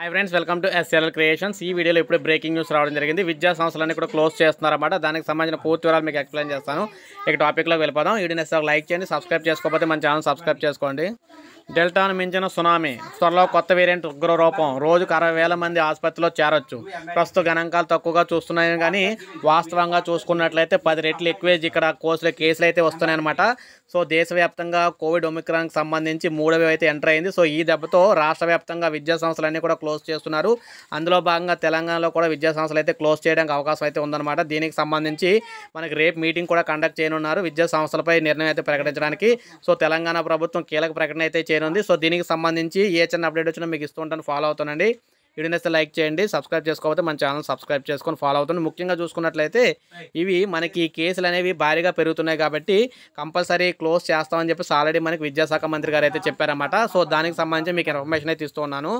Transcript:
high friends welcome to S L creations ఈ వీడియోలో ఇప్పుడు బ్రేకింగ్ న్యూస్ రావడం జరిగింది విద్యా సంస్థలన్నీ కూడా క్లోజ్ చేస్తున్నారన్నమాట దానికి సంబంధించిన పూర్తి వివరాలు మీకు ఎక్స్ప్లెయిన్ చేస్తాను ఇక టాపిక్లోకి వెళ్ళిపోదాం వీడియో నెక్స్ట్ లైక్ చేయండి సబ్స్క్రైబ్ చేసుకోకపోతే మన ఛానల్ సబ్స్క్రైబ్ చేసుకోండి డెల్టాను మించిన సునామీ త్వరలో కొత్త వేరియంట్ ఉగ్రరూపం రోజుకు అరవై వేల మంది ఆసుపత్రిలో చేరొచ్చు ప్రస్తుత గణాంకాలు తక్కువగా చూస్తున్నాయి కానీ వాస్తవంగా చూసుకున్నట్లయితే పది రెట్లు ఎక్కువే ఇక్కడ కోసులు కేసులు అయితే వస్తున్నాయన్నమాట సో దేశవ్యాప్తంగా కోవిడ్ ఒమిక్రాన్కి సంబంధించి మూడవ అయితే ఎంటర్ అయింది సో ఈ దెబ్బతో రాష్ట్ర వ్యాప్తంగా విద్యా సంస్థలన్నీ కూడా క్లోజ్ చేస్తున్నారు అందులో భాగంగా తెలంగాణలో కూడా విద్యా సంస్థలు అయితే క్లోజ్ చేయడానికి అవకాశం అయితే ఉందన్నమాట దీనికి సంబంధించి మనకి రేపు మీటింగ్ కూడా కండక్ట్ చేయనున్నారు విద్యా సంస్థలపై నిర్ణయం అయితే ప్రకటించడానికి సో తెలంగాణ ప్రభుత్వం కీలక ప్రకటన అయితే చేయనుంది సో దీనికి సంబంధించి ఏ చిన్న అప్డేట్ వచ్చినా మీకు ఇస్తూ ఉంటాను ఫాలో అవుతానండి నేస్తే లైక్ చేయండి సబ్స్క్రైబ్ చేసుకోకపోతే మన ఛానల్ సబ్స్క్రైబ్ చేసుకొని ఫాలో అవుతుంది ముఖ్యంగా చూసుకున్నట్లయితే ఇవి మనకి కేసులు అనేవి భారీగా పెరుగుతున్నాయి కాబట్టి కంపల్సరీ క్లోజ్ చేస్తామని చెప్పేసి ఆల్రెడీ మనకి విద్యాశాఖ మంత్రి గారు అయితే చెప్పారన్నమాట సో దానికి సంబంధించి మీకు ఇన్ఫర్మేషన్ అయితే ఇస్తున్నాను